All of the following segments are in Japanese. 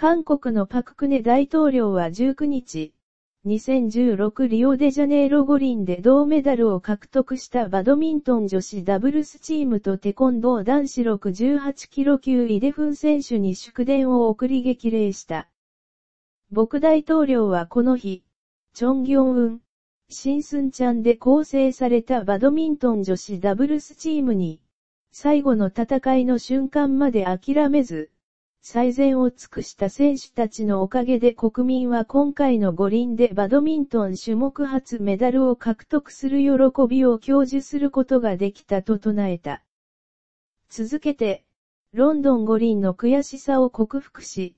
韓国のパククネ大統領は19日、2016リオデジャネイロ五輪で銅メダルを獲得したバドミントン女子ダブルスチームとテコンドー男子68キロ級イデフン選手に祝電を送り激励した。僕大統領はこの日、チョンギョンウン、シンスンチャンで構成されたバドミントン女子ダブルスチームに、最後の戦いの瞬間まで諦めず、最善を尽くした選手たちのおかげで国民は今回の五輪でバドミントン種目初メダルを獲得する喜びを享受することができたと唱えた。続けて、ロンドン五輪の悔しさを克服し、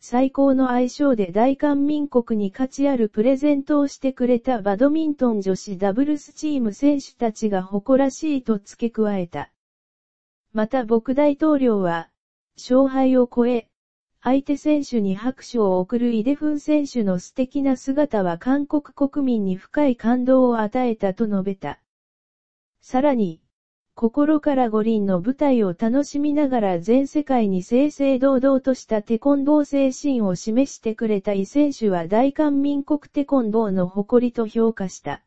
最高の愛称で大韓民国に価値あるプレゼントをしてくれたバドミントン女子ダブルスチーム選手たちが誇らしいと付け加えた。また僕大統領は、勝敗を超え、相手選手に拍手を送るイデフン選手の素敵な姿は韓国国民に深い感動を与えたと述べた。さらに、心から五輪の舞台を楽しみながら全世界に正々堂々としたテコンドー精神を示してくれたイ選手は大韓民国テコンドーの誇りと評価した。